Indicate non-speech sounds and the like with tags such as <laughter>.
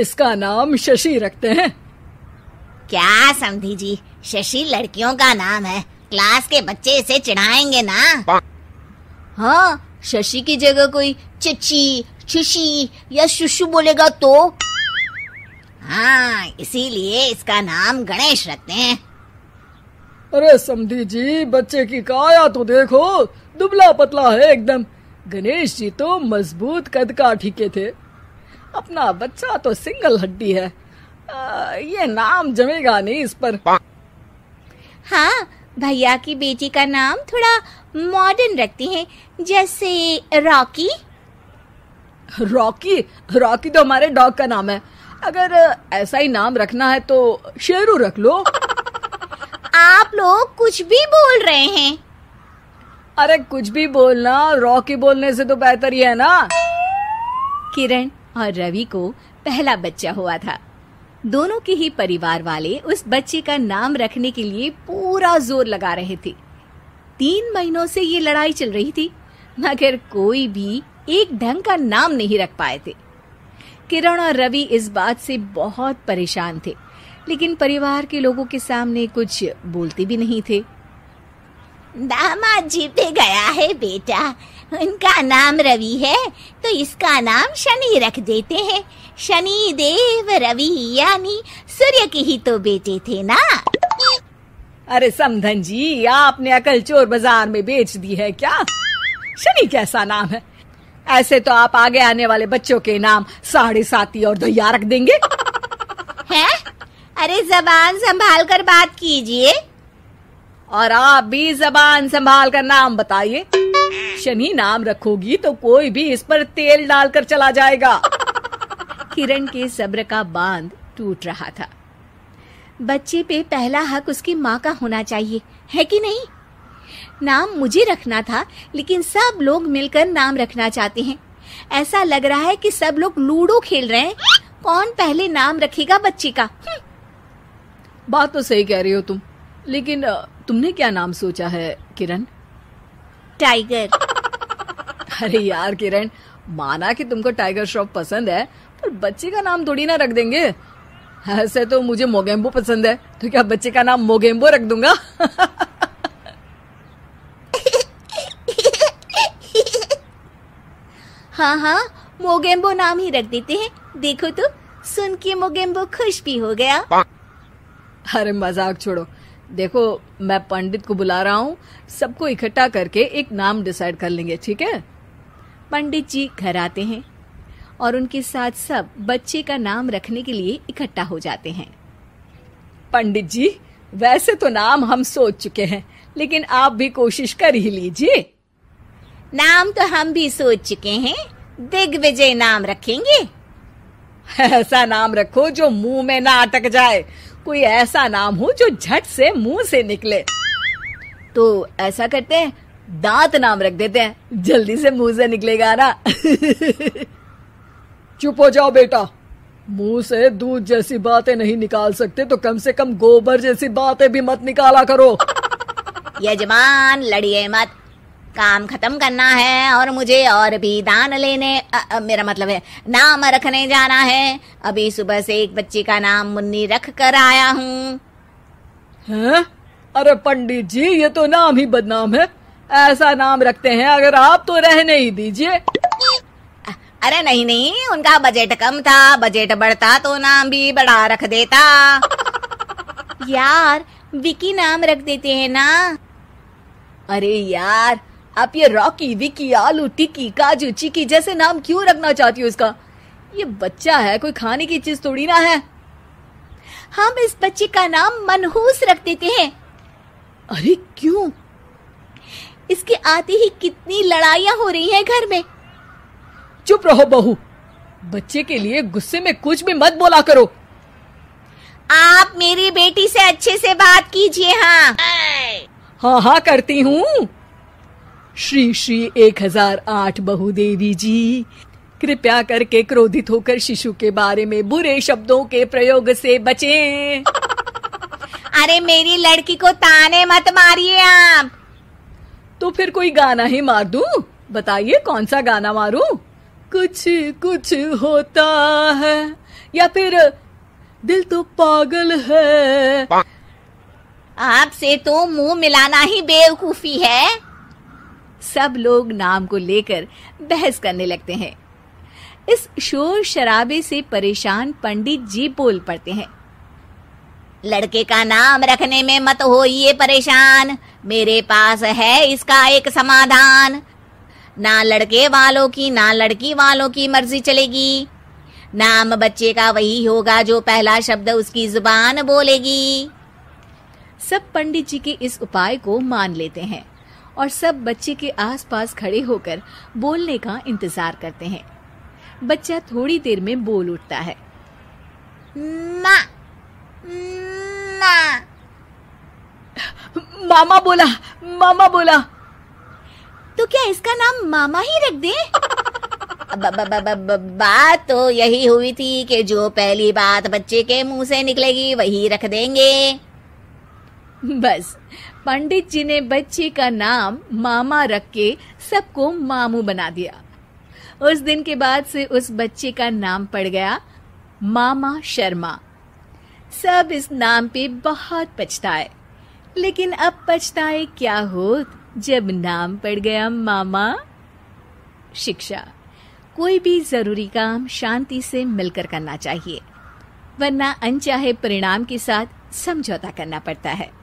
इसका नाम शशि रखते हैं क्या समझी जी शशि लड़कियों का नाम है क्लास के बच्चे इसे चिढ़ाएंगे ना हाँ शशि की जगह कोई चची शुशी या शुशु बोलेगा तो हाँ इसीलिए इसका नाम गणेश रखते हैं अरे समधी जी बच्चे की काया तो देखो दुबला पतला है एकदम गणेश जी तो मजबूत कद का ठीके थे अपना बच्चा तो सिंगल हड्डी है आ, ये नाम जमेगा नहीं इस पर हाँ भैया की बेटी का नाम थोड़ा मॉडर्न रखती हैं जैसे रॉकी रॉकी रॉकी तो हमारे डॉग का नाम है अगर ऐसा ही नाम रखना है तो शेरू रख लो आप लोग कुछ भी बोल रहे हैं अरे कुछ भी बोलना रॉकी बोलने से तो बेहतर ही है ना किरण और रवि को पहला बच्चा हुआ था दोनों के ही परिवार वाले उस बच्चे का नाम रखने के लिए पूरा जोर लगा रहे थे तीन महीनों से ये लड़ाई चल रही थी मगर कोई भी एक ढंग का नाम नहीं रख पाए थे किरण और रवि इस बात से बहुत परेशान थे लेकिन परिवार के लोगों के सामने कुछ बोलते भी नहीं थे दामाद जी पे गया है बेटा उनका नाम रवि है तो इसका नाम शनि रख देते हैं शनि देव रवि यानी सूर्य के ही तो बेटे थे ना अरे समधन जी आपने अकल चोर बाजार में बेच दी है क्या शनि कैसा नाम है ऐसे तो आप आगे आने वाले बच्चों के नाम साढ़े साथी और दया रख देंगे है अरे जबान संभाल कर बात कीजिए और आप भी जबान संभाल कर नाम बताइए शनि नाम रखोगी तो कोई भी इस पर तेल डालकर चला जाएगा <laughs> किरण के सब्र का बांध टूट रहा था बच्चे पे पहला हक उसकी माँ का होना चाहिए है कि नहीं नाम मुझे रखना था लेकिन सब लोग मिलकर नाम रखना चाहते हैं ऐसा लग रहा है कि सब लोग लूडो खेल रहे हैं कौन पहले नाम रखेगा बच्चे का हम्म। बात तो सही कह रही हो तुम लेकिन तुमने क्या नाम सोचा है किरण टाइगर अरे यार किरण माना कि तुमको टाइगर श्रॉफ पसंद है पर बच्चे का नाम थोड़ी ना रख देंगे ऐसे तो मुझे मोगेम्बो पसंद है तो क्या बच्चे का नाम मोगेम्बो रख दूंगा हाँ हाँ मोगेम्बो नाम ही रख देते हैं देखो तो सुन के मोगेम्बो खुश भी हो गया अरे मजाक छोड़ो देखो मैं पंडित को बुला रहा हूँ सबको इकट्ठा करके एक नाम डिसाइड कर लेंगे ठीक है पंडित जी घर आते हैं और उनके साथ सब बच्चे का नाम रखने के लिए इकट्ठा हो जाते हैं पंडित जी वैसे तो नाम हम सोच चुके हैं लेकिन आप भी कोशिश कर ही लीजिए नाम तो हम भी सोच चुके हैं दिग्विजय नाम रखेंगे ऐसा नाम रखो जो मुंह में ना अटक जाए कोई ऐसा नाम हो जो झट से मुंह से निकले तो ऐसा करते हैं दांत नाम रख देते हैं जल्दी से मुंह से निकलेगा ना चुप हो जाओ बेटा मुंह से दूध जैसी बातें नहीं निकाल सकते तो कम से कम गोबर जैसी बातें भी मत निकाला करो यजमान लड़िए मत काम खत्म करना है और मुझे और भी दान लेने अ, अ, मेरा मतलब है नाम रखने जाना है अभी सुबह से एक बच्ची का नाम मुन्नी रख कर आया हूँ अरे पंडित जी ये तो नाम ही बदनाम है ऐसा नाम रखते हैं अगर आप तो रहने ही दीजिए अरे नहीं नहीं उनका बजट कम था बजट बढ़ता तो नाम भी बड़ा रख देता यार विकी नाम रख देते हैं ना अरे यार आप ये रॉकी विकी आलू टिकी काजू चिकी जैसे नाम क्यों रखना चाहती हो इसका ये बच्चा है कोई खाने की चीज थोड़ी ना है हम इस बच्चे का नाम मनहूस रख देते हैं अरे क्यों इसके आते ही कितनी लड़ाइया हो रही हैं घर में चुप रहो बहू बच्चे के लिए गुस्से में कुछ भी मत बोला करो आप मेरी बेटी से अच्छे से बात कीजिए हाँ हाँ हाँ करती हूँ श्री श्री एक आठ बहू देवी जी कृपया करके क्रोधित होकर शिशु के बारे में बुरे शब्दों के प्रयोग से बचें। अरे मेरी लड़की को ताने मत मारिए आप तो फिर कोई गाना ही मार दूं? बताइए कौन सा गाना मारूं? कुछ कुछ होता है या फिर दिल तो पागल है आपसे तो मुंह मिलाना ही बेवकूफी है सब लोग नाम को लेकर बहस करने लगते हैं इस शोर शराबे से परेशान पंडित जी बोल पड़ते हैं लड़के का नाम रखने में मत होइए परेशान मेरे पास है इसका एक समाधान ना लड़के वालों की ना लड़की वालों की मर्जी चलेगी नाम बच्चे का वही होगा जो पहला शब्द उसकी जुबान बोलेगी सब पंडित जी के इस उपाय को मान लेते हैं और सब बच्चे के आसपास खड़े होकर बोलने का इंतजार करते हैं बच्चा थोड़ी देर में बोल उठता है मा, मा मामा मामा बोला मामा बोला तो क्या इसका नाम मामा ही रख दे ब, ब, ब, बात तो यही हुई थी कि जो पहली बात बच्चे के मुंह से निकलेगी वही रख देंगे बस पंडित जी ने बच्चे का नाम मामा रख के सबको मामू बना दिया उस दिन के बाद से उस बच्चे का नाम पड़ गया मामा शर्मा सब इस नाम पे बहुत पछताए लेकिन अब पछताए क्या हो जब नाम पड़ गया मामा शिक्षा कोई भी जरूरी काम शांति से मिलकर करना चाहिए वरना अनचाहे परिणाम के साथ समझौता करना पड़ता है